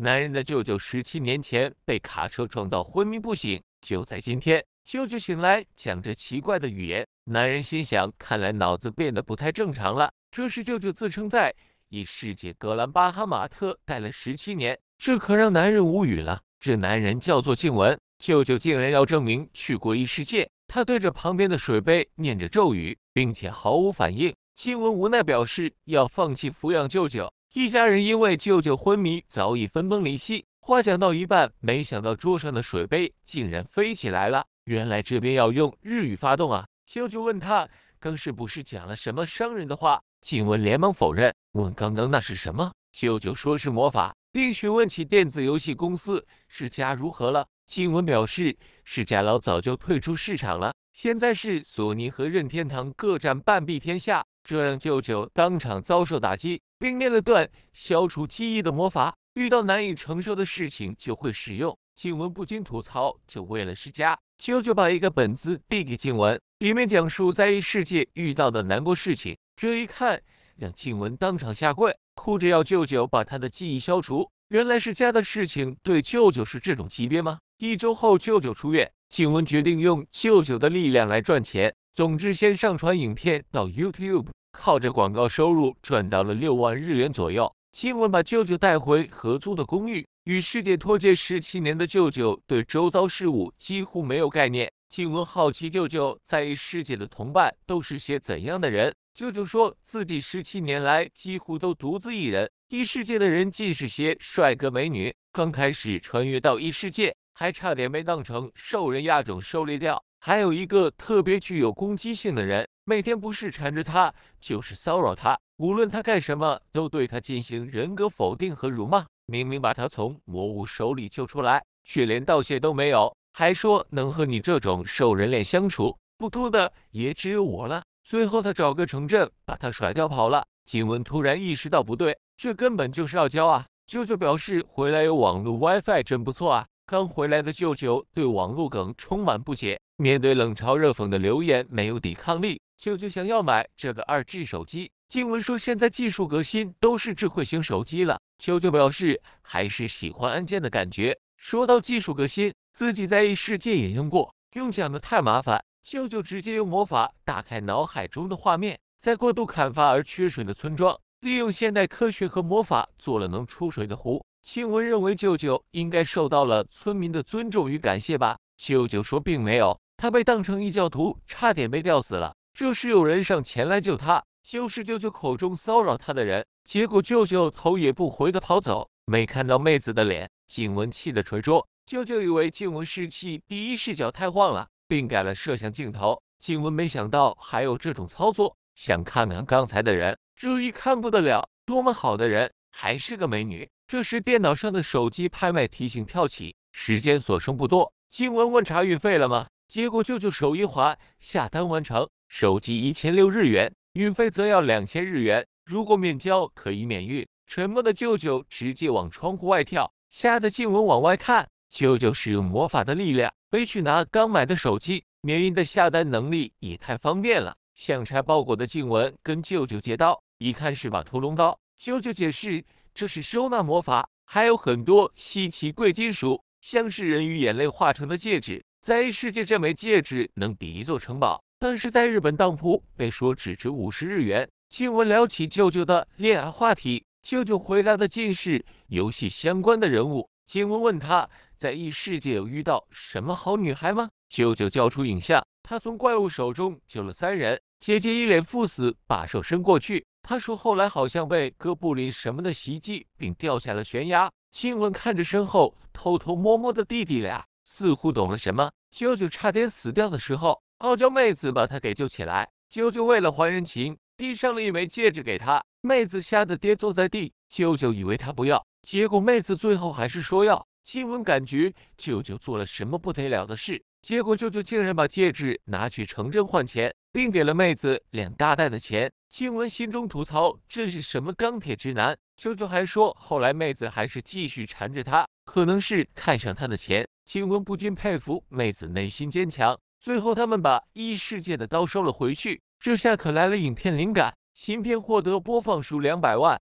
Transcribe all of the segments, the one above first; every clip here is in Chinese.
男人的舅舅十七年前被卡车撞到昏迷不醒，就在今天，舅舅醒来讲着奇怪的语言。男人心想，看来脑子变得不太正常了。这是舅舅自称在异世界格兰巴哈马特待了十七年，这可让男人无语了。这男人叫做静文，舅舅竟然要证明去过异世界。他对着旁边的水杯念着咒语，并且毫无反应。静文无奈表示要放弃抚养舅舅。一家人因为舅舅昏迷，早已分崩离析。话讲到一半，没想到桌上的水杯竟然飞起来了。原来这边要用日语发动啊！舅舅问他，刚是不是讲了什么伤人的话？静文连忙否认，问刚刚那是什么？舅舅说是魔法，并询问起电子游戏公司世嘉如何了。静文表示，世嘉老早就退出市场了，现在是索尼和任天堂各占半壁天下。这让舅舅当场遭受打击，并念了段消除记忆的魔法。遇到难以承受的事情就会使用。静文不禁吐槽：“就为了是家，舅舅把一个本子递给静文，里面讲述在异世界遇到的难过事情。”这一看让静文当场下跪，哭着要舅舅把他的记忆消除。原来是家的事情，对舅舅是这种级别吗？一周后，舅舅出院，静文决定用舅舅的力量来赚钱。总之，先上传影片到 YouTube。靠着广告收入赚到了六万日元左右。静雯把舅舅带回合租的公寓，与世界脱节十七年的舅舅对周遭事物几乎没有概念。静文好奇舅舅在异世界的同伴都是些怎样的人。舅舅说自己十七年来几乎都独自一人，异世界的人尽是些帅哥美女。刚开始穿越到异世界，还差点被当成兽人亚种狩猎掉。还有一个特别具有攻击性的人，每天不是缠着他，就是骚扰他。无论他干什么，都对他进行人格否定和辱骂。明明把他从魔物手里救出来，却连道谢都没有，还说能和你这种兽人脸相处，不秃的也只有我了。最后他找个城镇把他甩掉跑了。金文突然意识到不对，这根本就是要交啊！舅舅表示回来有网络 WiFi 真不错啊。刚回来的舅舅对网络梗充满不解，面对冷嘲热讽的留言没有抵抗力。舅舅想要买这个二 G 手机，静文说现在技术革新都是智慧型手机了。舅舅表示还是喜欢按键的感觉。说到技术革新，自己在异世界也用过，用讲的太麻烦。舅舅直接用魔法打开脑海中的画面，在过度砍伐而缺水的村庄，利用现代科学和魔法做了能出水的湖。静文认为舅舅应该受到了村民的尊重与感谢吧。舅舅说并没有，他被当成异教徒，差点被吊死了。这时有人上前来救他，就是舅舅口中骚扰他的人。结果舅舅头也不回的跑走，没看到妹子的脸。静文气得捶桌。舅舅以为静文是气第一视角太晃了，并改了摄像镜头。静文没想到还有这种操作，想看看刚才的人，注意看不得了，多么好的人。还是个美女。这时电脑上的手机拍卖提醒跳起，时间所剩不多。静文问：“查运费了吗？”结果舅舅手一滑，下单完成。手机一千六日元，运费则要两千日元。如果免交可以免运。沉默的舅舅直接往窗户外跳，吓得静文往外看。舅舅使用魔法的力量，飞去拿刚买的手机。免运的下单能力也太方便了。想拆包裹的静文跟舅舅借刀，一看是把屠龙刀。舅舅解释，这是收纳魔法，还有很多稀奇贵金属，像是人鱼眼泪化成的戒指，在异世界这枚戒指能抵一座城堡，但是在日本当铺被说只值五十日元。静文聊起舅舅的恋爱话题，舅舅回答的竟是游戏相关的人物。静文问他在异世界有遇到什么好女孩吗？舅舅交出影像，他从怪物手中救了三人，姐姐一脸赴死，把手伸过去。他说：“后来好像被哥布林什么的袭击，并掉下了悬崖。”亲吻看着身后偷偷摸摸的弟弟俩，似乎懂了什么。舅舅差点死掉的时候，傲娇妹子把他给救起来。舅舅为了还人情，递上了一枚戒指给他。妹子吓得跌坐在地。舅舅以为他不要，结果妹子最后还是说要。亲吻感觉舅舅做了什么不得了的事，结果舅舅竟然把戒指拿去城镇换钱。并给了妹子两大袋的钱，静文心中吐槽这是什么钢铁直男。舅舅还说，后来妹子还是继续缠着他，可能是看上他的钱。静文不禁佩服妹子内心坚强。最后他们把异世界的刀收了回去，这下可来了影片灵感。新片获得播放数两百万。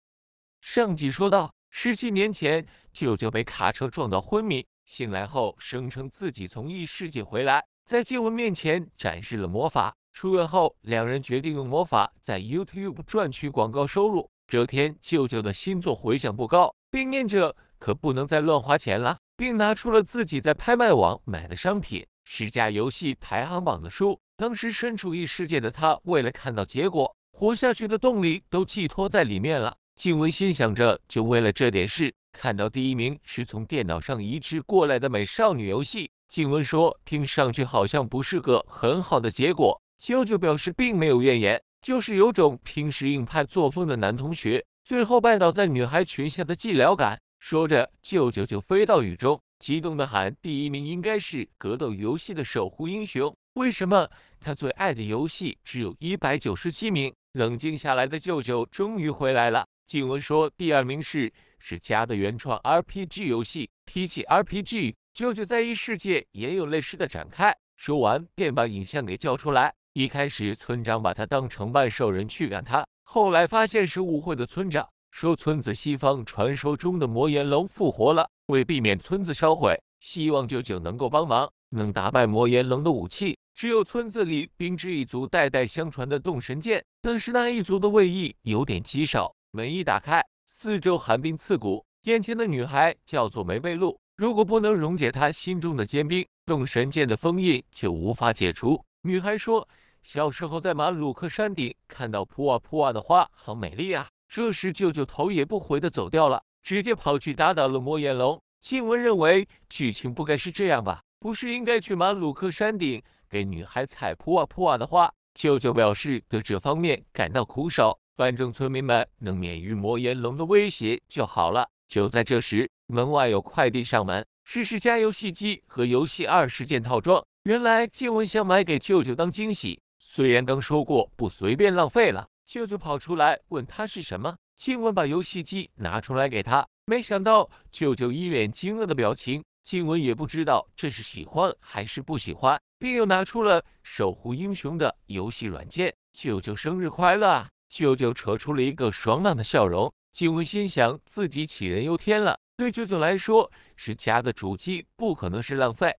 上集说到，十七年前舅舅被卡车撞到昏迷，醒来后声称自己从异世界回来，在静文面前展示了魔法。出院后，两人决定用魔法在 YouTube 赚取广告收入。这天，舅舅的新作回响不高，并念着：“可不能再乱花钱了。”并拿出了自己在拍卖网买的商品——十佳游戏排行榜的书。当时身处异世界的他，为了看到结果，活下去的动力都寄托在里面了。静文心想着，就为了这点事，看到第一名是从电脑上移植过来的美少女游戏。静文说：“听上去好像不是个很好的结果。”舅舅表示并没有怨言，就是有种平时硬派作风的男同学最后拜倒在女孩裙下的寂寥感。说着，舅舅就飞到雨中，激动的喊：“第一名应该是格斗游戏的守护英雄，为什么他最爱的游戏只有一百九十七名？”冷静下来的舅舅终于回来了。静雯说：“第二名是是家的原创 RPG 游戏。”提起 RPG，舅舅在异世界也有类似的展开。说完，便把影像给叫出来。一开始，村长把他当成万兽人驱赶他，后来发现是误会的。村长说，村子西方传说中的魔炎龙复活了，为避免村子烧毁，希望舅舅能够帮忙。能打败魔炎龙的武器，只有村子里冰之一族代代相传的冻神剑。但是那一族的卫衣有点棘手。门一打开，四周寒冰刺骨，眼前的女孩叫做梅贝露。如果不能溶解她心中的坚冰，冻神剑的封印就无法解除。女孩说。小时候在马鲁克山顶看到普瓦普瓦的花，好美丽啊！这时舅舅头也不回的走掉了，直接跑去打倒了魔焰龙。静雯认为剧情不该是这样吧？不是应该去马鲁克山顶给女孩采普瓦普瓦的花？舅舅表示对这方面感到苦手，反正村民们能免于魔焰龙的威胁就好了。就在这时，门外有快递上门，试试加游戏机和游戏二十件套装。原来静雯想买给舅舅当惊喜。虽然刚说过不随便浪费了，舅舅跑出来问他是什么，静雯把游戏机拿出来给他，没想到舅舅一脸惊愕的表情，静雯也不知道这是喜欢还是不喜欢，并又拿出了《守护英雄》的游戏软件。舅舅生日快乐！舅舅扯出了一个爽朗的笑容。静雯心想自己杞人忧天了，对舅舅来说是家的主机，不可能是浪费。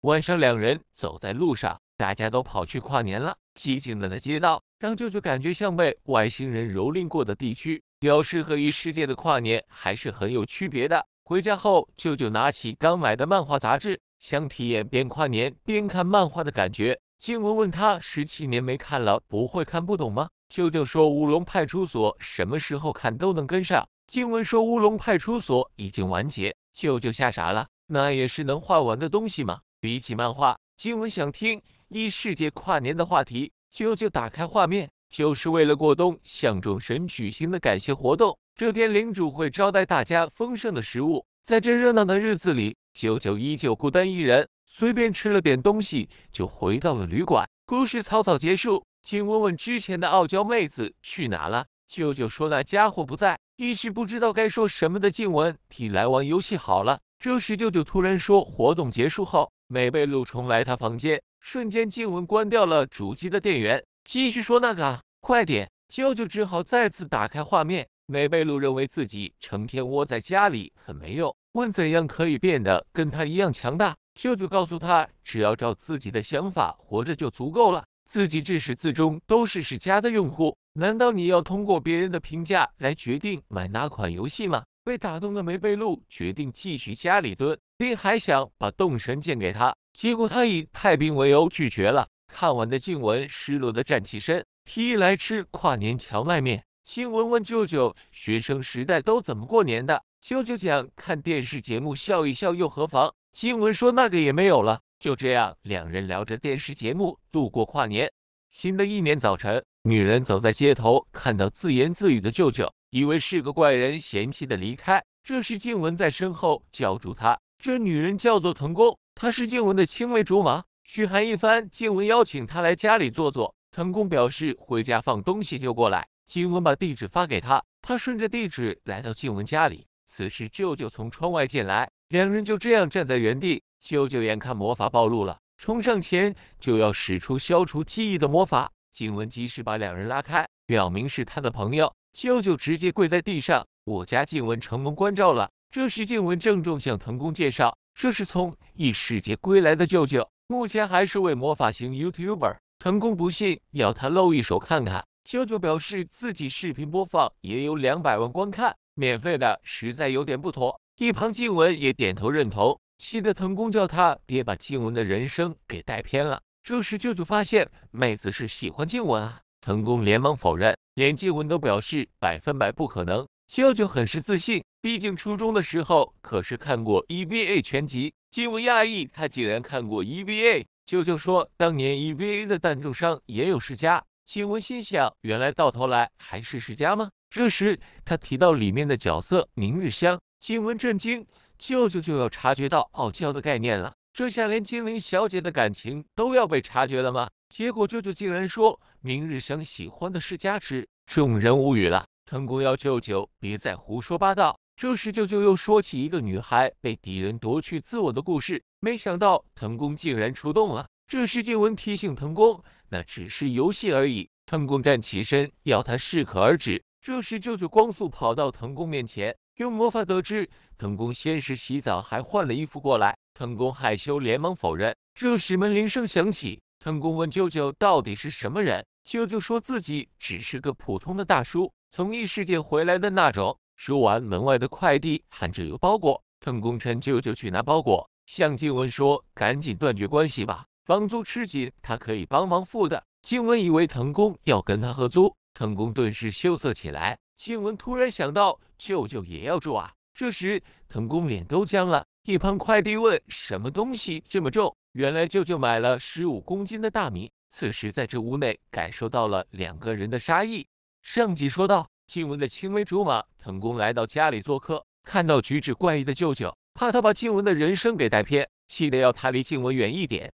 晚上两人走在路上。大家都跑去跨年了，寂静的街道让舅舅感觉像被外星人蹂躏过的地区。表示和异世界的跨年还是很有区别的。回家后，舅舅拿起刚买的漫画杂志，想体验边跨年边看漫画的感觉。静文问他，十七年没看了，不会看不懂吗？舅舅说乌龙派出所什么时候看都能跟上。静文说乌龙派出所已经完结，舅舅吓傻了。那也是能画完的东西吗？比起漫画，静文想听。一世界跨年的话题，舅舅打开画面，就是为了过冬向众神举行的感谢活动。这天，领主会招待大家丰盛的食物。在这热闹的日子里，舅舅依旧孤单一人，随便吃了点东西就回到了旅馆。故事草草结束，请问问之前的傲娇妹子去哪了？舅舅说那家伙不在，一时不知道该说什么的静雯，替来玩游戏好了。这时，舅舅突然说，活动结束后，美贝路重来他房间。瞬间，静雯关掉了主机的电源。继续说那个，快点！舅舅只好再次打开画面。梅贝露认为自己成天窝在家里很没用，问怎样可以变得跟他一样强大。舅舅告诉他，只要照自己的想法活着就足够了。自己至始至终都是史家的用户，难道你要通过别人的评价来决定买哪款游戏吗？被打动的梅贝露决定继续家里蹲，并还想把冻神剑给他，结果他以太兵为由拒绝了。看完的静文失落的站起身，提议来吃跨年荞麦面。静文问舅舅：“学生时代都怎么过年的？”舅舅讲：“看电视节目，笑一笑又何妨。”静文说：“那个也没有了。”就这样，两人聊着电视节目度过跨年。新的一年早晨，女人走在街头，看到自言自语的舅舅。以为是个怪人，嫌弃的离开。这时，静文在身后叫住他：“这女人叫做藤宫，她是静文的青梅竹马。”嘘寒一番，静文邀请他来家里坐坐。藤宫表示回家放东西就过来。静文把地址发给他，他顺着地址来到静文家里。此时，舅舅从窗外进来，两人就这样站在原地。舅舅眼看魔法暴露了，冲上前就要使出消除记忆的魔法。静文及时把两人拉开，表明是他的朋友。舅舅直接跪在地上，我家静文承蒙关照了。这时静文郑重向藤宫介绍，这是从异世界归来的舅舅，目前还是位魔法型 YouTuber。藤宫不信，要他露一手看看。舅舅表示自己视频播放也有两百万观看，免费的实在有点不妥。一旁静文也点头认同，气得藤宫叫他别把静文的人生给带偏了。这时舅舅发现妹子是喜欢静文啊。成功连忙否认，连静文都表示百分百不可能。舅舅很是自信，毕竟初中的时候可是看过 EVA 全集。静文讶异，他竟然看过 EVA。舅舅说，当年 EVA 的赞重商也有世家。静文心想，原来到头来还是世家吗？这时他提到里面的角色明日香，静文震惊，舅舅就要察觉到傲娇的概念了。这下连精灵小姐的感情都要被察觉了吗？结果舅舅竟然说。明日香喜欢的是家持，众人无语了。藤宫要舅舅别再胡说八道。这时舅舅又说起一个女孩被敌人夺去自我的故事，没想到藤宫竟然出动了。这时静文提醒藤宫，那只是游戏而已。藤宫站起身，要他适可而止。这时舅舅光速跑到藤宫面前，用魔法得知藤宫先是洗澡，还换了衣服过来。藤宫害羞，连忙否认。这时门铃声响起。藤宫问舅舅到底是什么人，舅舅说自己只是个普通的大叔，从异世界回来的那种。说完，门外的快递喊着有包裹。藤宫趁舅舅去拿包裹，向静文说：“赶紧断绝关系吧，房租吃紧，他可以帮忙付的。”静文以为藤宫要跟他合租，藤宫顿时羞涩起来。静文突然想到舅舅也要住啊，这时藤宫脸都僵了。一旁快递问：“什么东西这么重？”原来舅舅买了十五公斤的大米，此时在这屋内感受到了两个人的杀意。上集说到，静文的青梅竹马藤宫来到家里做客，看到举止怪异的舅舅，怕他把静文的人生给带偏，气得要他离静文远一点。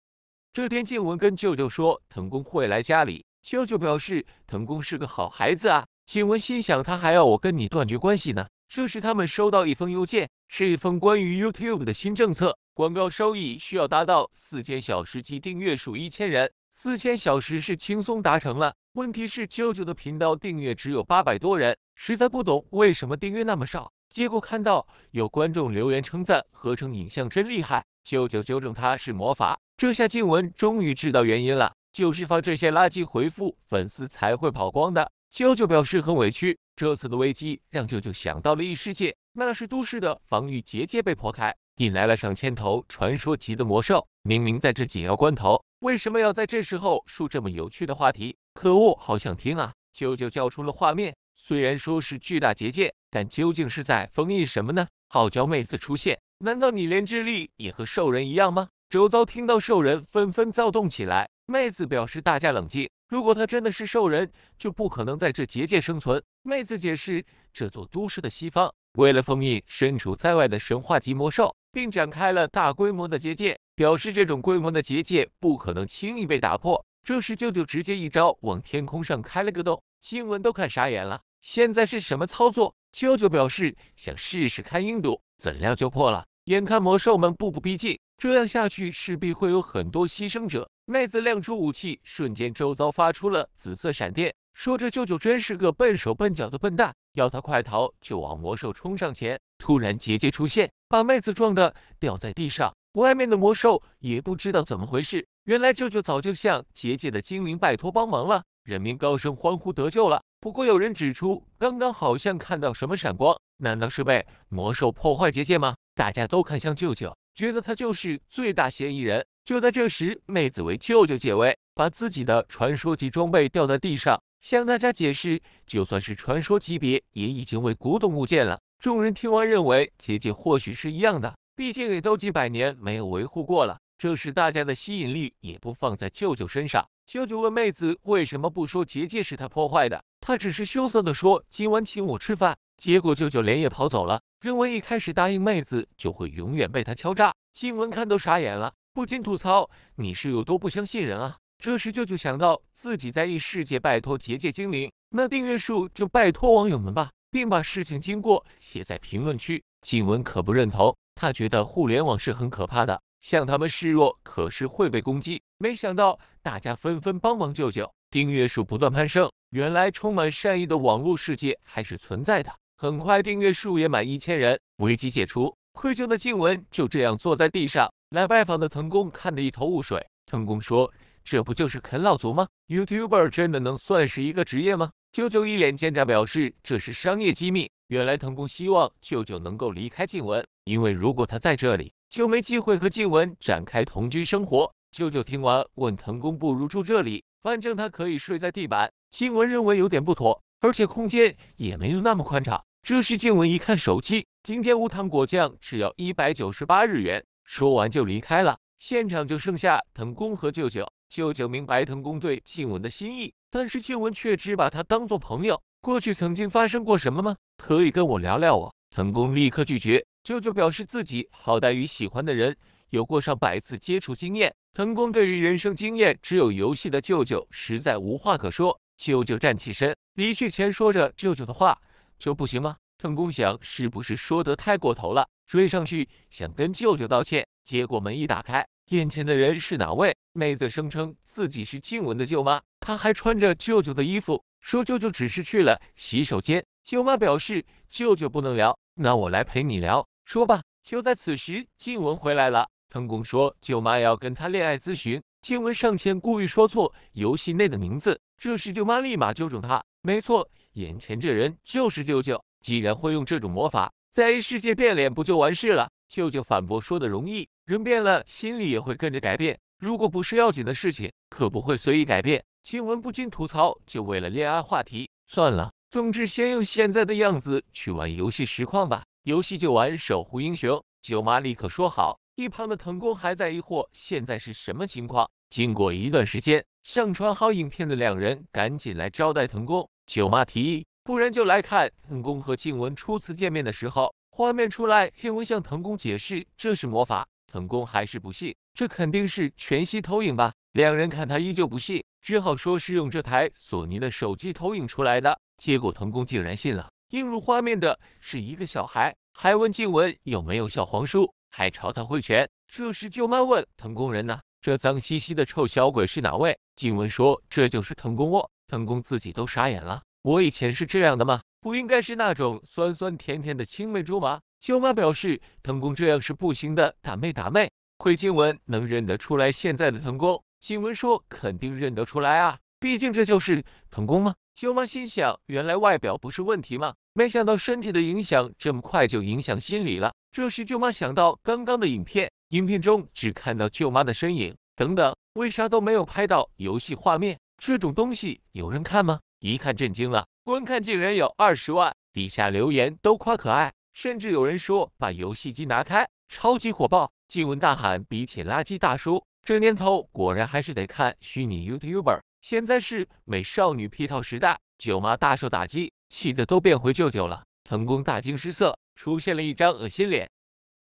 这天，静文跟舅舅说藤宫会来家里，舅舅表示藤宫是个好孩子啊。静文心想他还要我跟你断绝关系呢。这时他们收到一封邮件，是一封关于 YouTube 的新政策。广告收益需要达到四千小时及订阅数一千人，四千小时是轻松达成了。问题是舅舅的频道订阅只有八百多人，实在不懂为什么订阅那么少。结果看到有观众留言称赞合成影像真厉害，舅舅纠正他是魔法。这下静雯终于知道原因了，就是发这些垃圾回复，粉丝才会跑光的。舅舅表示很委屈，这次的危机让舅舅想到了异世界，那是都市的防御结界被破开。引来了上千头传说级的魔兽。明明在这紧要关头，为什么要在这时候说这么有趣的话题？可恶，好想听啊！舅舅叫出了画面，虽然说是巨大结界，但究竟是在封印什么呢？傲娇妹子出现，难道你连智力也和兽人一样吗？周遭听到兽人纷纷躁动起来。妹子表示大家冷静，如果她真的是兽人，就不可能在这结界生存。妹子解释，这座都市的西方。为了封印身处在外的神话级魔兽，并展开了大规模的结界，表示这种规模的结界不可能轻易被打破。这时，舅舅直接一招往天空上开了个洞，新闻都看傻眼了。现在是什么操作？舅舅表示想试试看硬度，怎料就破了。眼看魔兽们步步逼近，这样下去势必会有很多牺牲者。妹子亮出武器，瞬间周遭发出了紫色闪电。说这舅舅真是个笨手笨脚的笨蛋，要他快逃就往魔兽冲上前。突然结界出现，把妹子撞的掉在地上。外面的魔兽也不知道怎么回事，原来舅舅早就向结界的精灵拜托帮忙了。人民高声欢呼得救了。不过有人指出，刚刚好像看到什么闪光，难道是被魔兽破坏结界吗？大家都看向舅舅，觉得他就是最大嫌疑人。就在这时，妹子为舅舅解围，把自己的传说级装备掉在地上。向大家解释，就算是传说级别，也已经为古董物件了。众人听完，认为结界或许是一样的，毕竟也都几百年没有维护过了。这时大家的吸引力也不放在舅舅身上。舅舅问妹子为什么不说结界是他破坏的，他只是羞涩的说：“今晚请我吃饭。”结果舅舅连夜跑走了，认为一开始答应妹子就会永远被他敲诈。静文看都傻眼了，不禁吐槽：“你是有多不相信人啊？”这时，舅舅想到自己在异世界拜托结界精灵，那订阅数就拜托网友们吧，并把事情经过写在评论区。静文可不认同，他觉得互联网是很可怕的，向他们示弱可是会被攻击。没想到大家纷纷帮忙舅舅，订阅数不断攀升。原来充满善意的网络世界还是存在的。很快，订阅数也满一千人，危机解除。愧疚的静文就这样坐在地上。来拜访的藤宫看得一头雾水。藤宫说。这不就是啃老族吗？YouTuber 真的能算是一个职业吗？舅舅一脸奸诈，表示这是商业机密。原来藤宫希望舅舅能够离开静文，因为如果他在这里，就没机会和静文展开同居生活。舅舅听完，问藤宫不如住这里，反正他可以睡在地板。静文认为有点不妥，而且空间也没有那么宽敞。这时静文一看手机，今天无糖果酱只要一百九十八日元，说完就离开了。现场就剩下藤宫和舅舅。舅舅明白藤宫对静文的心意，但是静文却只把他当做朋友。过去曾经发生过什么吗？可以跟我聊聊。哦。藤宫立刻拒绝。舅舅表示自己好歹与喜欢的人有过上百次接触经验。藤宫对于人生经验只有游戏的舅舅实在无话可说。舅舅站起身，离去前说着：“舅舅的话就不行吗？”藤宫想是不是说得太过头了，追上去想跟舅舅道歉，结果门一打开。眼前的人是哪位？妹子声称自己是静文的舅妈，她还穿着舅舅的衣服，说舅舅只是去了洗手间。舅妈表示舅舅不能聊，那我来陪你聊。说吧。就在此时，静文回来了。藤宫说舅妈要跟他恋爱咨询。静文上前故意说错游戏内的名字，这时舅妈立马纠正他。没错，眼前这人就是舅舅。既然会用这种魔法，在 A 世界变脸不就完事了？舅舅反驳说的容易。人变了，心里也会跟着改变。如果不是要紧的事情，可不会随意改变。静雯不禁吐槽：“就为了恋爱话题，算了。”总之，先用现在的样子去玩游戏实况吧。游戏就玩《守护英雄》。舅妈立刻说好。一旁的藤宫还在疑惑，现在是什么情况？经过一段时间上传好影片的两人，赶紧来招待藤宫。舅妈提议：“不然就来看藤宫和静雯初次见面的时候。”画面出来，静文向藤宫解释：“这是魔法。”藤宫还是不信，这肯定是全息投影吧？两人看他依旧不信，只好说是用这台索尼的手机投影出来的。结果藤宫竟然信了，映入画面的是一个小孩，还问静文有没有小黄书，还朝他挥拳。这时舅妈问藤宫人呢？这脏兮兮的臭小鬼是哪位？静文说这就是藤宫哦。藤宫自己都傻眼了，我以前是这样的吗？不应该是那种酸酸甜甜的青梅竹马？舅妈表示：“藤宫这样是不行的，打妹打妹。”亏静文能认得出来现在的藤宫，静文说：“肯定认得出来啊，毕竟这就是藤宫吗？”舅妈心想：“原来外表不是问题吗？没想到身体的影响这么快就影响心理了。”这时舅妈想到刚刚的影片，影片中只看到舅妈的身影，等等，为啥都没有拍到游戏画面？这种东西有人看吗？一看震惊了，观看竟然有二十万，底下留言都夸可爱。甚至有人说把游戏机拿开，超级火爆！静文大喊：“比起垃圾大叔，这年头果然还是得看虚拟 YouTuber。”现在是美少女皮套时代，舅妈大受打击，气得都变回舅舅了。藤宫大惊失色，出现了一张恶心脸。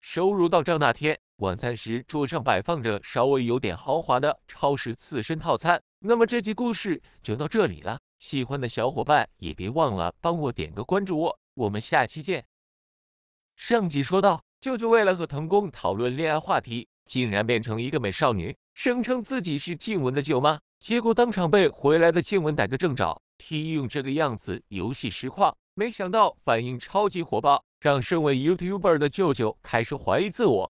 收入到账那天，晚餐时桌上摆放着稍微有点豪华的超市刺身套餐。那么这集故事就到这里了，喜欢的小伙伴也别忘了帮我点个关注，哦，我们下期见。上集说到，舅舅为了和藤宫讨论恋爱话题，竟然变成一个美少女，声称自己是静文的舅妈，结果当场被回来的静文逮个正着，提议用这个样子游戏实况，没想到反应超级火爆，让身为 YouTuber 的舅舅开始怀疑自我。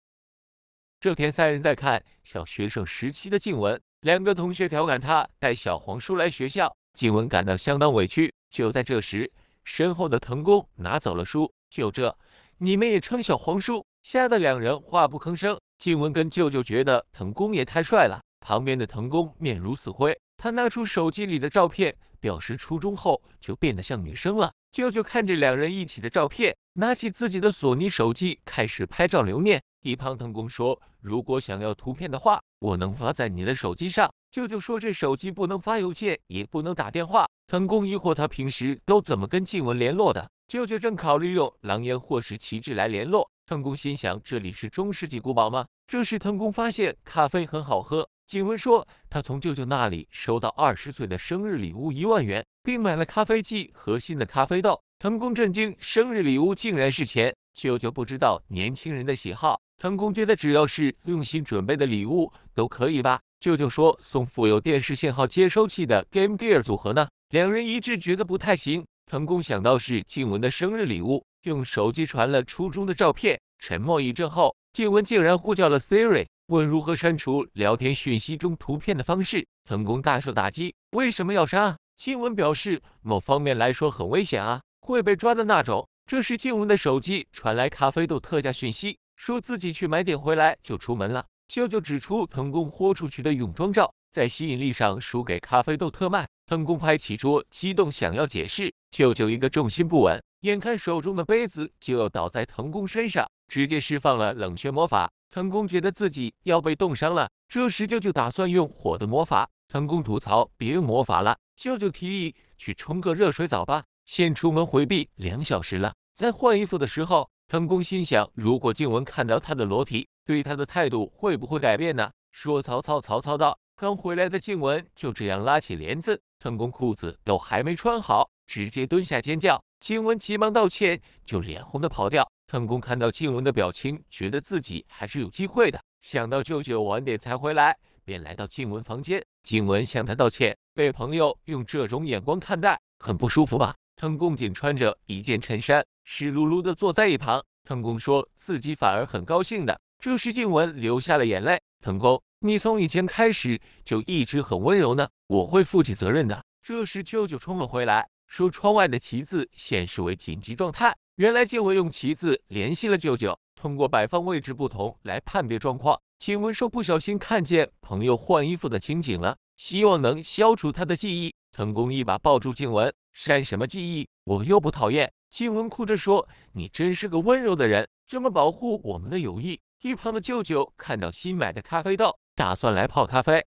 这天，三人在看小学生时期的静文，两个同学调侃他带小黄书来学校，静文感到相当委屈。就在这时，身后的藤宫拿走了书，就这。你们也称小黄叔，吓得两人话不吭声。静雯跟舅舅觉得藤宫也太帅了，旁边的藤宫面如死灰。他拿出手机里的照片，表示初中后就变得像女生了。舅舅看着两人一起的照片，拿起自己的索尼手机开始拍照留念。一旁藤宫说：“如果想要图片的话，我能发在你的手机上。”舅舅说：“这手机不能发邮件，也不能打电话。”藤宫疑惑：“他平时都怎么跟静文联络的？”舅舅正考虑用狼烟或是旗帜来联络。藤宫心想：“这里是中世纪古堡吗？”这时藤宫发现咖啡很好喝。静文说：“他从舅舅那里收到二十岁的生日礼物一万元，并买了咖啡机和新的咖啡豆。”藤宫震惊：“生日礼物竟然是钱！”舅舅不知道年轻人的喜好，藤宫觉得只要是用心准备的礼物都可以吧。舅舅说送富有电视信号接收器的 Game Gear 组合呢，两人一致觉得不太行。藤宫想到是静文的生日礼物，用手机传了初中的照片。沉默一阵后，静文竟然呼叫了 Siri，问如何删除聊天讯息中图片的方式。藤宫大受打击，为什么要删？静文表示某方面来说很危险啊，会被抓的那种。这时，静雯的手机传来咖啡豆特价讯息，说自己去买点回来就出门了。舅舅指出藤宫豁出去的泳装照，在吸引力上输给咖啡豆特卖。藤宫拍起桌，激动想要解释，舅舅一个重心不稳，眼看手中的杯子就要倒在藤宫身上，直接释放了冷却魔法。藤宫觉得自己要被冻伤了。这时，舅舅打算用火的魔法，藤宫吐槽别用魔法了。舅舅提议去冲个热水澡吧。先出门回避两小时了，在换衣服的时候，藤宫心想：如果静文看到他的裸体，对他的态度会不会改变呢？说曹操，曹操到。刚回来的静文就这样拉起帘子，藤宫裤子都还没穿好，直接蹲下尖叫。静文急忙道歉，就脸红的跑掉。藤宫看到静文的表情，觉得自己还是有机会的。想到舅舅晚点才回来，便来到静文房间。静文向他道歉，被朋友用这种眼光看待，很不舒服吧？藤宫仅穿着一件衬衫，湿漉漉的坐在一旁。藤宫说自己反而很高兴的。这时静文流下了眼泪。藤宫，你从以前开始就一直很温柔呢，我会负起责任的。这时舅舅冲了回来，说窗外的旗子显示为紧急状态。原来静文用旗子联系了舅舅，通过摆放位置不同来判别状况。静文说不小心看见朋友换衣服的情景了，希望能消除他的记忆。藤宫一把抱住静文。删什么记忆？我又不讨厌。静文哭着说：“你真是个温柔的人，这么保护我们的友谊。”一旁的舅舅看到新买的咖啡豆，打算来泡咖啡。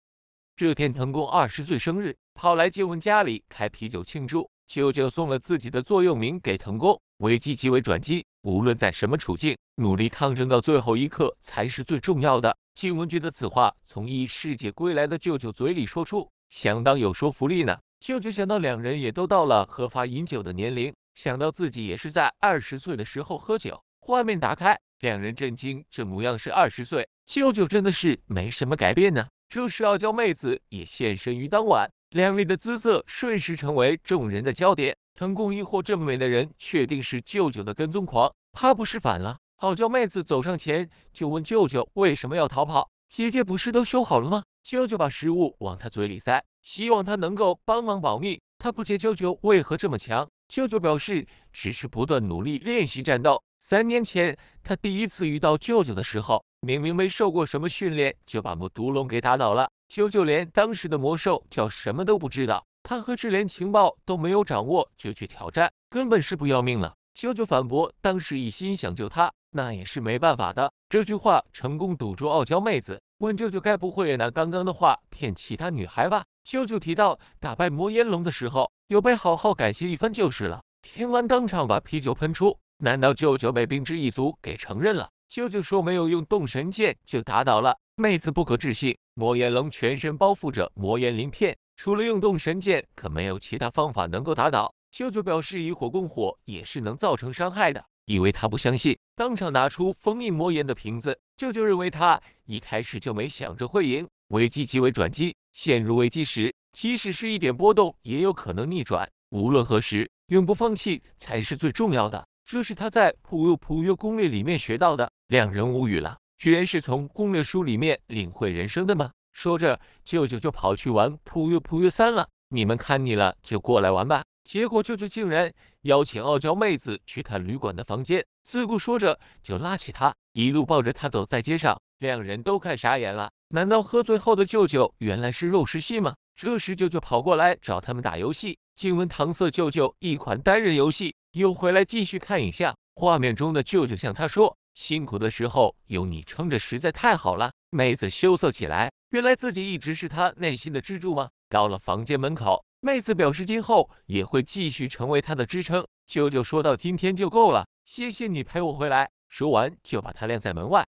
这天，藤宫二十岁生日，跑来静文家里开啤酒庆祝。舅舅送了自己的座右铭给藤宫：“危机即为转机，无论在什么处境，努力抗争到最后一刻才是最重要的。”静文觉得此话从异世界归来的舅舅嘴里说出，相当有说服力呢。舅舅想到两人也都到了合法饮酒的年龄，想到自己也是在二十岁的时候喝酒。画面打开，两人震惊，这模样是二十岁，舅舅真的是没什么改变呢。这时傲娇妹子也现身于当晚，靓丽的姿色瞬时成为众人的焦点。成功疑惑这么美的人，确定是舅舅的跟踪狂？怕不是反了？傲娇妹子走上前就问舅舅为什么要逃跑。姐姐不是都修好了吗？舅舅把食物往他嘴里塞，希望他能够帮忙保密。他不解舅舅为何这么强？舅舅表示只是不断努力练习战斗。三年前他第一次遇到舅舅的时候，明明没受过什么训练，就把魔毒龙给打倒了。舅舅连当时的魔兽叫什么都不知道，他何止连情报都没有掌握就去挑战，根本是不要命了。舅舅反驳，当时一心想救他。那也是没办法的。这句话成功堵住傲娇妹子。问舅舅，该不会拿刚刚的话骗其他女孩吧？舅舅提到打败魔炎龙的时候，有被好好感谢一番就是了。听完，当场把啤酒喷出。难道舅舅被冰之一族给承认了？舅舅说没有用动神剑就打倒了。妹子不可置信。魔炎龙全身包覆着魔岩鳞片，除了用动神剑，可没有其他方法能够打倒。舅舅表示，以火攻火也是能造成伤害的。以为他不相信，当场拿出封印魔岩的瓶子。舅舅认为他一开始就没想着会赢。危机即为转机，陷入危机时，即使是一点波动，也有可能逆转。无论何时，永不放弃才是最重要的。这是他在《普约普约攻略》里面学到的。两人无语了，居然是从攻略书里面领会人生的吗？说着，舅舅就跑去玩《普约普约三》了。你们看腻了，就过来玩吧。结果，舅舅竟然邀请傲娇妹子去他旅馆的房间，自顾说着就拉起他，一路抱着他走在街上，两人都看傻眼了。难道喝醉后的舅舅原来是肉食系吗？这时，舅舅跑过来找他们打游戏，静文搪塞舅舅一款单人游戏，又回来继续看影像。画面中的舅舅向他说：“辛苦的时候有你撑着，实在太好了。”妹子羞涩起来，原来自己一直是他内心的支柱吗？到了房间门口。妹子表示今后也会继续成为他的支撑。舅舅说到今天就够了，谢谢你陪我回来。说完就把他晾在门外。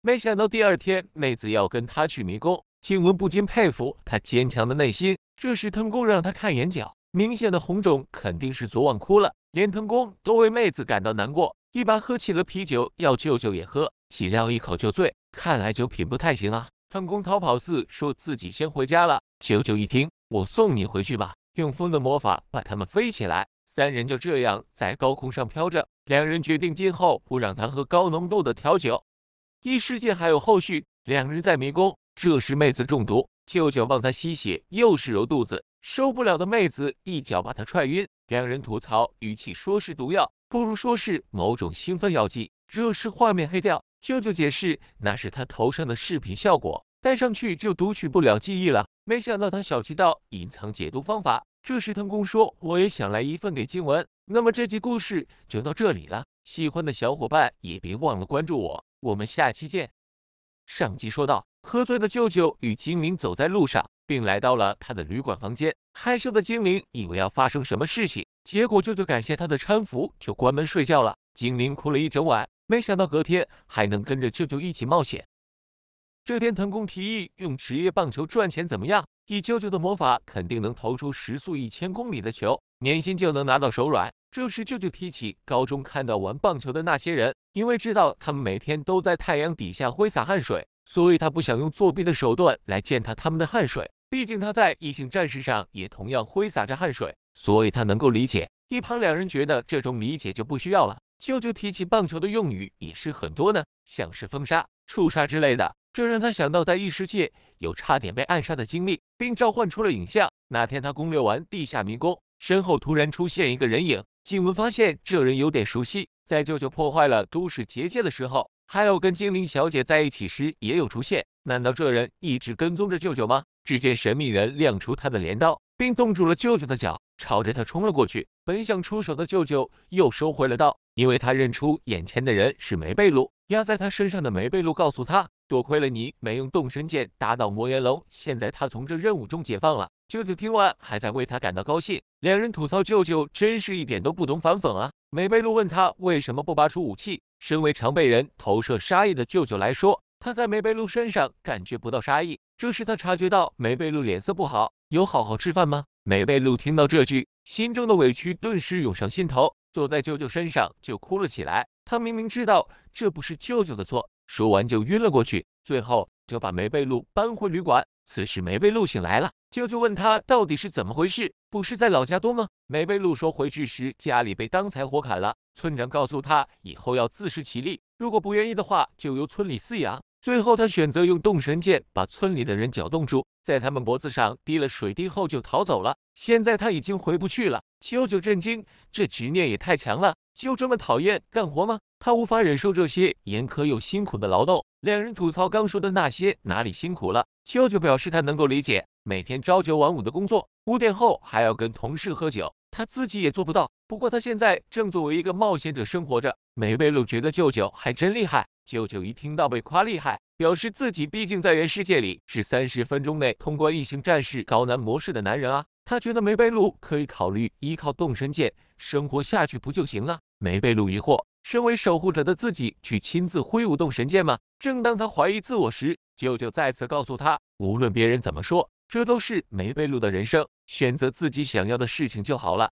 没想到第二天妹子要跟他去迷宫，静文不禁佩服他坚强的内心。这时藤宫让他看眼角，明显的红肿，肯定是昨晚哭了。连藤宫都为妹子感到难过，一把喝起了啤酒，要舅舅也喝，岂料一口就醉，看来酒品不太行啊。藤宫逃跑似，说自己先回家了。舅舅一听。我送你回去吧，用风的魔法把他们飞起来。三人就这样在高空上飘着。两人决定今后不让他喝高浓度的调酒。异世界还有后续，两人在迷宫，这时妹子中毒，舅舅帮她吸血，又是揉肚子，受不了的妹子一脚把他踹晕。两人吐槽，与其说是毒药，不如说是某种兴奋药剂。这时画面黑掉，舅舅解释那是他头上的饰品效果，戴上去就读取不了记忆了。没想到他小气到隐藏解读方法。这时腾空说：“我也想来一份给静文。”那么这集故事就到这里了。喜欢的小伙伴也别忘了关注我，我们下期见。上集说到，喝醉的舅舅与精灵走在路上，并来到了他的旅馆房间。害羞的精灵以为要发生什么事情，结果舅舅感谢他的搀扶，就关门睡觉了。精灵哭了一整晚，没想到隔天还能跟着舅舅一起冒险。这天，腾空提议用职业棒球赚钱，怎么样？以舅舅的魔法，肯定能投出时速一千公里的球，年薪就能拿到手软。这时，舅舅提起高中看到玩棒球的那些人，因为知道他们每天都在太阳底下挥洒汗水，所以他不想用作弊的手段来践踏他们的汗水。毕竟他在异性战士上也同样挥洒着汗水，所以他能够理解。一旁两人觉得这种理解就不需要了。舅舅提起棒球的用语也是很多呢，像是封杀、触杀之类的。这让他想到在异世界有差点被暗杀的经历，并召唤出了影像。那天他攻略完地下迷宫，身后突然出现一个人影。静文发现这人有点熟悉，在舅舅破坏了都市结界的时候，还有跟精灵小姐在一起时也有出现。难道这人一直跟踪着舅舅吗？只见神秘人亮出他的镰刀，并冻住了舅舅的脚，朝着他冲了过去。本想出手的舅舅又收回了刀，因为他认出眼前的人是梅贝露。压在他身上的梅贝露告诉他。多亏了你没用动身剑打倒魔岩龙，现在他从这任务中解放了。舅舅听完还在为他感到高兴。两人吐槽舅舅真是一点都不懂反讽啊！梅贝露问他为什么不拔出武器。身为常被人投射杀意的舅舅来说，他在梅贝露身上感觉不到杀意。这时他察觉到梅贝露脸色不好，有好好吃饭吗？梅贝露听到这句，心中的委屈顿时涌上心头，坐在舅舅身上就哭了起来。他明明知道这不是舅舅的错。说完就晕了过去，最后就把梅贝露搬回旅馆。此时梅贝露醒来了，舅舅问他到底是怎么回事，不是在老家多吗？梅贝露说回去时家里被当柴火砍了，村长告诉他以后要自食其力，如果不愿意的话就由村里饲养。最后他选择用冻神剑把村里的人搅冻住，在他们脖子上滴了水滴后就逃走了。现在他已经回不去了。舅舅震惊，这执念也太强了，就这么讨厌干活吗？他无法忍受这些严苛又辛苦的劳动。两人吐槽刚说的那些哪里辛苦了，舅舅表示他能够理解，每天朝九晚五的工作，五点后还要跟同事喝酒，他自己也做不到。不过他现在正作为一个冒险者生活着。梅贝露觉得舅舅还真厉害。舅舅一听到被夸厉害，表示自己毕竟在原世界里是三十分钟内通关异形战士高难模式的男人啊。他觉得梅贝露可以考虑依靠动身剑生活下去不就行了。梅贝露疑惑：身为守护者的自己，去亲自挥舞动神剑吗？正当他怀疑自我时，舅舅再次告诉他：无论别人怎么说，这都是梅贝露的人生，选择自己想要的事情就好了。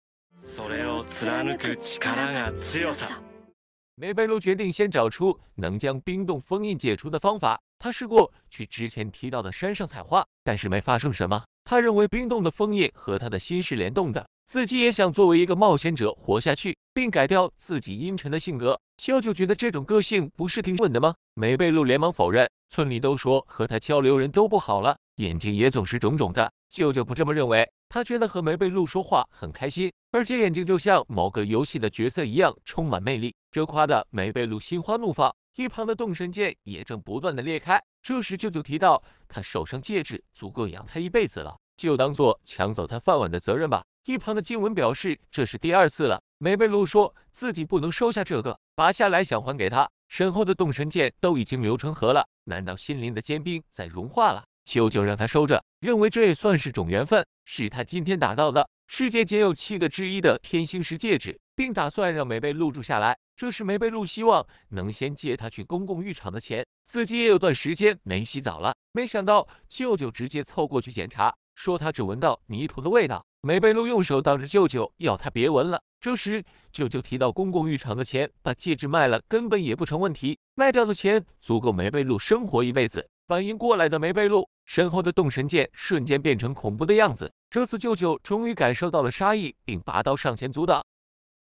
梅贝露决定先找出能将冰冻封印解除的方法。他试过去之前提到的山上采花，但是没发生什么。他认为冰冻的封印和他的心是联动的。自己也想作为一个冒险者活下去，并改掉自己阴沉的性格。舅舅觉得这种个性不是挺稳的吗？梅贝露连忙否认，村里都说和他交流人都不好了，眼睛也总是肿肿的。舅舅不这么认为，他觉得和梅贝露说话很开心，而且眼睛就像某个游戏的角色一样，充满魅力。这夸的梅贝露心花怒放，一旁的动神剑也正不断的裂开。这时舅舅提到，他手上戒指足够养他一辈子了。就当做抢走他饭碗的责任吧。一旁的金文表示这是第二次了。梅贝露说自己不能收下这个，拔下来想还给他。身后的冻神剑都已经流成河了，难道心灵的坚冰在融化了？舅舅让他收着，认为这也算是种缘分，是他今天打到的，世界仅有七个之一的天星石戒指，并打算让梅贝露住下来。这时梅贝露希望能先借他去公共浴场的钱，自己也有段时间没洗澡了。没想到舅舅直接凑过去检查。说他只闻到泥土的味道。梅贝露用手挡着舅舅，要他别闻了。这时，舅舅提到公共浴场的钱，把戒指卖了，根本也不成问题。卖掉的钱足够梅贝露生活一辈子。反应过来的梅贝露，身后的动神剑瞬间变成恐怖的样子。这次舅舅终于感受到了杀意，并拔刀上前阻挡。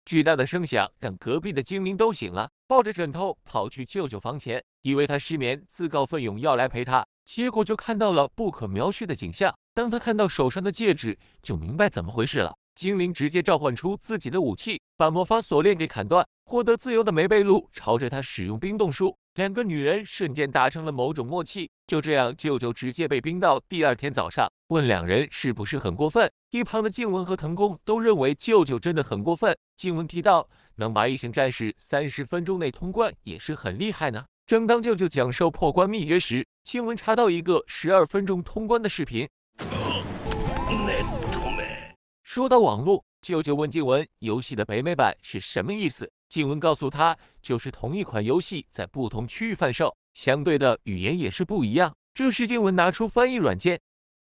巨大的声响让隔壁的精灵都醒了，抱着枕头跑去舅舅房前，以为他失眠，自告奋勇要来陪他，结果就看到了不可描述的景象。当他看到手上的戒指，就明白怎么回事了。精灵直接召唤出自己的武器，把魔法锁链给砍断，获得自由的梅贝露朝着他使用冰冻术。两个女人瞬间达成了某种默契，就这样，舅舅直接被冰到。第二天早上，问两人是不是很过分？一旁的静文和藤宫都认为舅舅真的很过分。静文提到，能把异形战士三十分钟内通关也是很厉害呢。正当舅舅讲授破关秘诀时，静文查到一个十二分钟通关的视频。说到网络，舅舅问静文：“游戏的北美版是什么意思？”静文告诉他：“就是同一款游戏在不同区域贩售，相对的语言也是不一样。”这时静文拿出翻译软件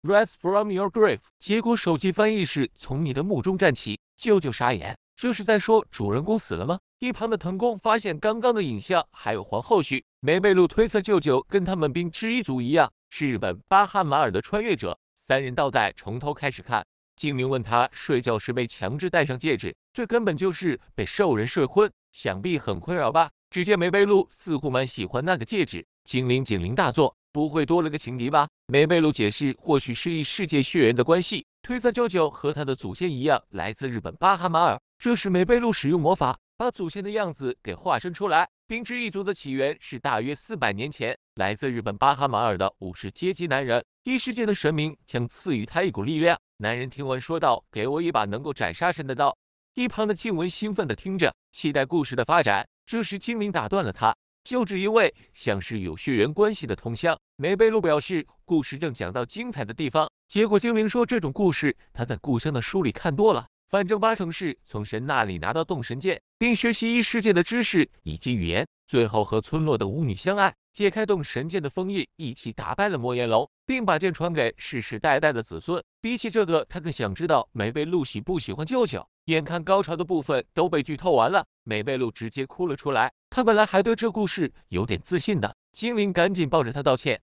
，“rise from your grave”，结果手机翻译是“从你的墓中站起”。舅舅傻眼，这是在说主人公死了吗？一旁的藤宫发现刚刚的影像还有皇后续，梅贝露推测舅舅跟他们兵之一族一样，是日本巴哈马尔的穿越者。三人倒带，从头开始看。精灵问他睡觉时被强制戴上戒指，这根本就是被兽人睡昏，想必很困扰吧？只见梅贝露似乎蛮喜欢那个戒指，精灵警铃大作，不会多了个情敌吧？梅贝露解释，或许是异世界血缘的关系，推测舅舅和他的祖先一样来自日本巴哈马尔。这时梅贝露使用魔法，把祖先的样子给化身出来。冰之一族的起源是大约四百年前，来自日本巴哈马尔的武士阶级男人。异世界的神明将赐予他一股力量。男人听完说道：“给我一把能够斩杀神的刀。”一旁的静雯兴奋地听着，期待故事的发展。这时精灵打断了他，就只因为像是有血缘关系的同乡梅贝露表示，故事正讲到精彩的地方。结果精灵说：“这种故事他在故乡的书里看多了，反正八成是从神那里拿到动神剑，并学习异世界的知识以及语言。”最后和村落的巫女相爱，解开动神剑的封印，一起打败了魔炎龙，并把剑传给世世代代的子孙。比起这个，他更想知道梅贝露喜不喜欢舅舅。眼看高潮的部分都被剧透完了，梅贝露直接哭了出来。他本来还对这故事有点自信的。精灵赶紧抱着他道歉。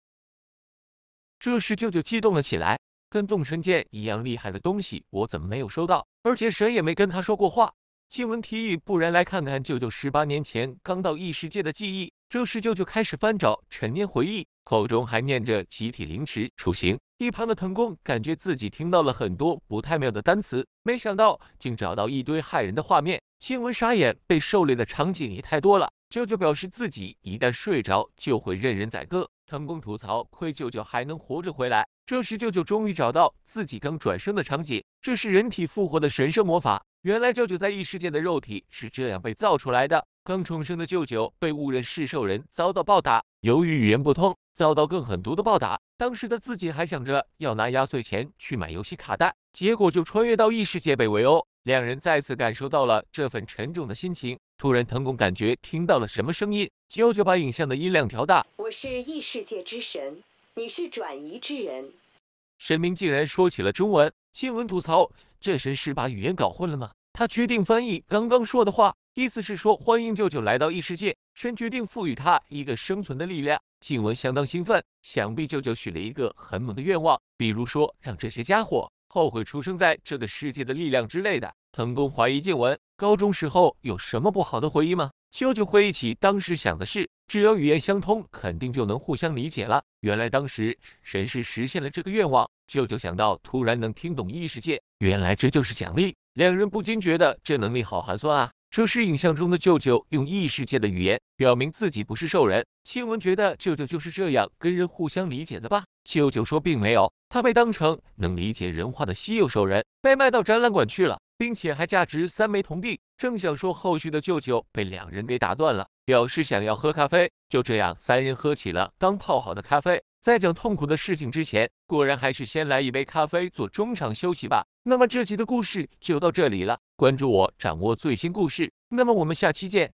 这时舅舅激动了起来：“跟动神剑一样厉害的东西，我怎么没有收到？而且谁也没跟他说过话。”青文提议，不然来看看舅舅十八年前刚到异世界的记忆。这时，舅舅开始翻找陈年回忆，口中还念着“集体凌迟处刑”。一旁的藤宫感觉自己听到了很多不太妙的单词，没想到竟找到一堆骇人的画面。青文傻眼，被狩猎的场景也太多了。舅舅表示自己一旦睡着就会任人宰割。藤宫吐槽，亏舅舅还能活着回来。这时，舅舅终于找到自己刚转生的场景，这是人体复活的神圣魔法。原来舅舅在异世界的肉体是这样被造出来的。刚重生的舅舅被误认是兽人，遭到暴打。由于语言不通，遭到更狠毒的暴打。当时的自己还想着要拿压岁钱去买游戏卡带，结果就穿越到异世界被围殴。两人再次感受到了这份沉重的心情。突然，藤宫感觉听到了什么声音。舅舅把影像的音量调大。我是异世界之神，你是转移之人。神明竟然说起了中文。新闻吐槽。这神是把语言搞混了吗？他决定翻译刚刚说的话，意思是说欢迎舅舅来到异世界。神决定赋予他一个生存的力量。静文相当兴奋，想必舅舅许了一个很猛的愿望，比如说让这些家伙后悔出生在这个世界的力量之类的。藤宫怀疑静文高中时候有什么不好的回忆吗？舅舅回忆起当时想的是，只要语言相通，肯定就能互相理解了。原来当时神是实现了这个愿望。舅舅想到，突然能听懂异世界，原来这就是奖励。两人不禁觉得这能力好寒酸啊！这是影像中的舅舅用异世界的语言，表明自己不是兽人。青文觉得舅舅就是这样跟人互相理解的吧？舅舅说并没有，他被当成能理解人话的稀有兽人，被卖到展览馆去了。并且还价值三枚铜币。正想说后续的舅舅，被两人给打断了，表示想要喝咖啡。就这样，三人喝起了刚泡好的咖啡。在讲痛苦的事情之前，果然还是先来一杯咖啡做中场休息吧。那么这集的故事就到这里了。关注我，掌握最新故事。那么我们下期见。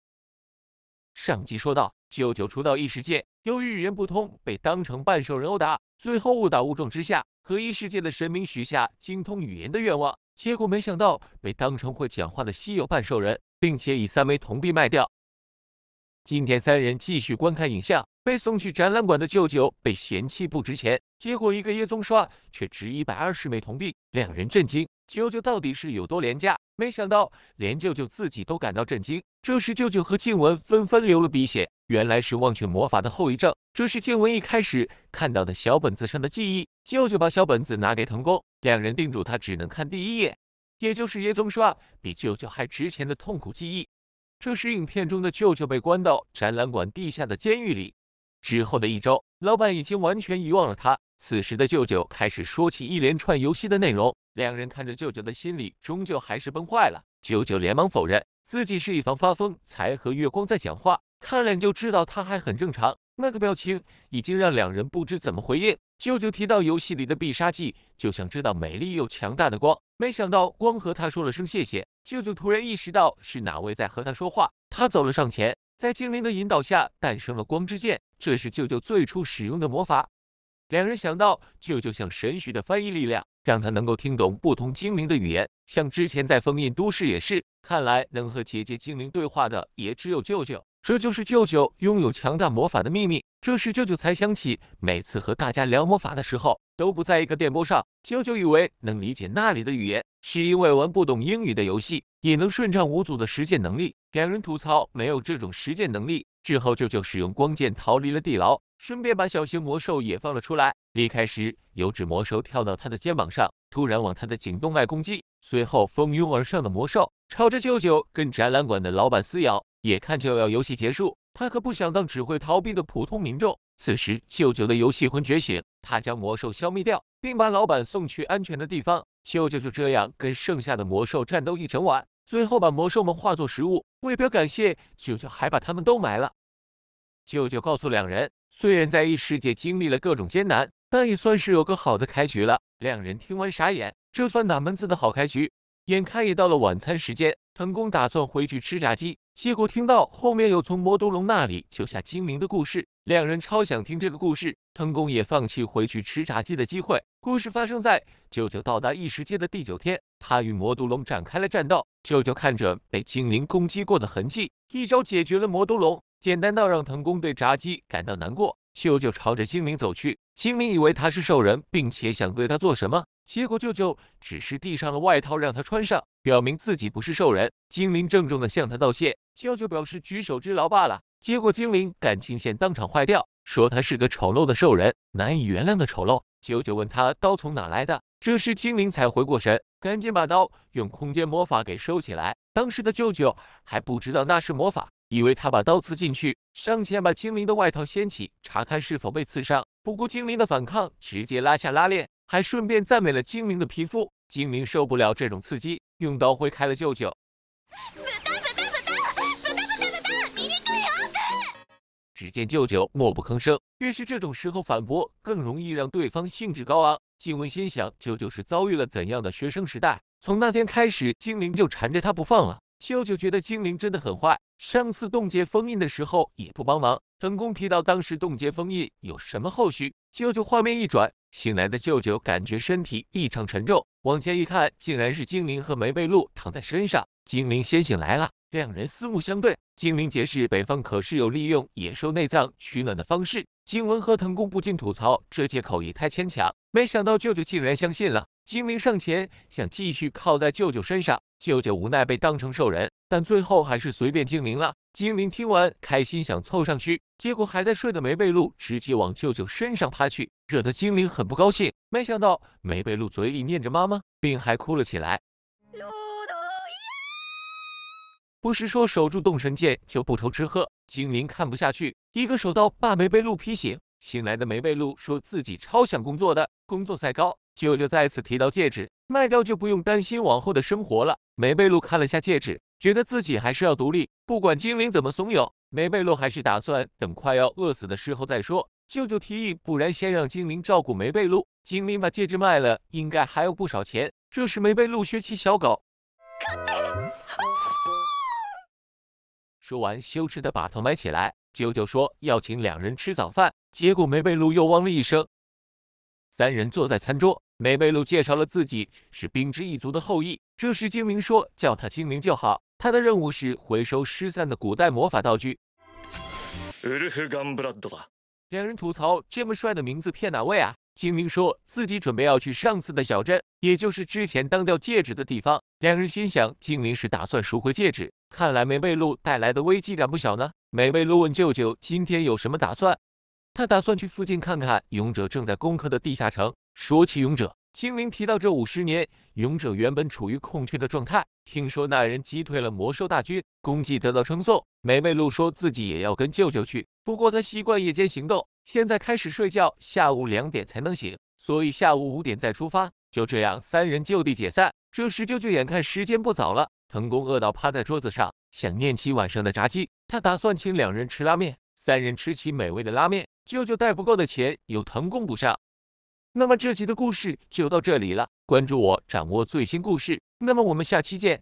上集说到，舅舅出道异世界，由于语言不通，被当成半兽人殴打，最后误打误撞之下，和异世界的神明许下精通语言的愿望。结果没想到被当成会讲话的稀有半兽人，并且以三枚铜币卖掉。今天三人继续观看影像，被送去展览馆的舅舅被嫌弃不值钱，结果一个叶宗刷却值一百二十枚铜币，两人震惊。舅舅到底是有多廉价？没想到连舅舅自己都感到震惊。这时舅舅和静文纷纷流了鼻血，原来是忘却魔法的后遗症。这是静文一开始看到的小本子上的记忆。舅舅把小本子拿给藤宫。两人叮嘱他只能看第一页，也就是叶宗刷比舅舅还值钱的痛苦记忆。这时，影片中的舅舅被关到展览馆地下的监狱里。之后的一周，老板已经完全遗忘了他。此时的舅舅开始说起一连串游戏的内容，两人看着舅舅的心里终究还是崩坏了。舅舅连忙否认自己是一方发疯才和月光在讲话，看脸就知道他还很正常。那个表情已经让两人不知怎么回应。舅舅提到游戏里的必杀技，就像知道美丽又强大的光。没想到光和他说了声谢谢。舅舅突然意识到是哪位在和他说话，他走了上前，在精灵的引导下诞生了光之剑，这是舅舅最初使用的魔法。两人想到舅舅像神许的翻译力量，让他能够听懂不同精灵的语言，像之前在封印都市也是。看来能和姐姐精灵对话的也只有舅舅。这就是舅舅拥有强大魔法的秘密。这时，舅舅才想起，每次和大家聊魔法的时候都不在一个电波上。舅舅以为能理解那里的语言，是因为玩不懂英语的游戏也能顺畅无阻的实践能力。两人吐槽没有这种实践能力。之后，舅舅使用光剑逃离了地牢，顺便把小型魔兽也放了出来。离开时，油脂魔兽跳到他的肩膀上，突然往他的颈动脉攻击，随后蜂拥而上的魔兽朝着舅舅跟展览馆的老板撕咬。眼看就要游戏结束，他可不想当只会逃避的普通民众。此时，舅舅的游戏魂觉醒，他将魔兽消灭掉，并把老板送去安全的地方。舅舅就这样跟剩下的魔兽战斗一整晚，最后把魔兽们化作食物。为表感谢，舅舅还把他们都埋了。舅舅告诉两人，虽然在异世界经历了各种艰难，但也算是有个好的开局了。两人听完傻眼，这算哪门子的好开局？眼看也到了晚餐时间，藤宫打算回去吃炸鸡。结果听到后面有从魔毒龙那里救下精灵的故事，两人超想听这个故事。藤宫也放弃回去吃炸鸡的机会。故事发生在舅舅到达异世界的第九天，他与魔毒龙展开了战斗。舅舅看着被精灵攻击过的痕迹，一招解决了魔毒龙，简单到让藤宫对炸鸡感到难过。舅舅朝着精灵走去，精灵以为他是兽人，并且想对他做什么，结果舅舅只是递上了外套让他穿上，表明自己不是兽人。精灵郑重的向他道谢。舅舅表示举手之劳罢了，结果精灵感情线当场坏掉，说他是个丑陋的兽人，难以原谅的丑陋。舅舅问他刀从哪来的，这时精灵才回过神，赶紧把刀用空间魔法给收起来。当时的舅舅还不知道那是魔法，以为他把刀刺进去，上前把精灵的外套掀起，查看是否被刺伤。不顾精灵的反抗，直接拉下拉链，还顺便赞美了精灵的皮肤。精灵受不了这种刺激，用刀挥开了舅舅。只见舅舅默不吭声，越是这种时候反驳，更容易让对方兴致高昂。静雯心想，舅舅是遭遇了怎样的学生时代？从那天开始，精灵就缠着他不放了。舅舅觉得精灵真的很坏，上次冻结封印的时候也不帮忙。成功提到当时冻结封印有什么后续？舅舅画面一转，醒来的舅舅感觉身体异常沉重，往前一看，竟然是精灵和梅贝露躺在身上。精灵先醒来了。两人四目相对，精灵解释北方可是有利用野兽内脏取暖的方式。金文和藤宫不禁吐槽：“这借口也太牵强。”没想到舅舅竟然相信了。精灵上前想继续靠在舅舅身上，舅舅无奈被当成兽人，但最后还是随便精灵了。精灵听完开心想凑上去，结果还在睡的梅贝露直接往舅舅身上趴去，惹得精灵很不高兴。没想到梅贝露嘴里念着妈妈，并还哭了起来。不是说守住动神剑就不愁吃喝？精灵看不下去，一个手刀把梅贝露劈醒。醒来的梅贝露说自己超想工作的，工作再高。舅舅再次提到戒指，卖掉就不用担心往后的生活了。梅贝露看了下戒指，觉得自己还是要独立，不管精灵怎么怂恿，梅贝露还是打算等快要饿死的时候再说。舅舅提议，不然先让精灵照顾梅贝露。精灵把戒指卖了，应该还有不少钱。这是梅贝露学骑小狗。说完，羞耻的把头埋起来。舅舅说要请两人吃早饭，结果梅贝露又汪了一声。三人坐在餐桌，梅贝露介绍了自己是冰之一族的后裔。这时，精灵说叫他精灵就好。他的任务是回收失散的古代魔法道具。两人吐槽：“这么帅的名字骗哪位啊？”精灵说自己准备要去上次的小镇，也就是之前当掉戒指的地方。两人心想：精灵是打算赎回戒指。看来梅贝露带来的危机感不小呢。梅贝露问舅舅：“今天有什么打算？”他打算去附近看看勇者正在攻克的地下城。说起勇者，精灵提到这五十年，勇者原本处于空缺的状态。听说那人击退了魔兽大军，功绩得到称颂。梅贝露说自己也要跟舅舅去，不过他习惯夜间行动，现在开始睡觉，下午两点才能醒，所以下午五点再出发。就这样，三人就地解散。这时，舅舅眼看时间不早了。藤宫饿到趴在桌子上，想念起晚上的炸鸡。他打算请两人吃拉面，三人吃起美味的拉面。舅舅带不够的钱，由藤宫补上。那么这集的故事就到这里了。关注我，掌握最新故事。那么我们下期见。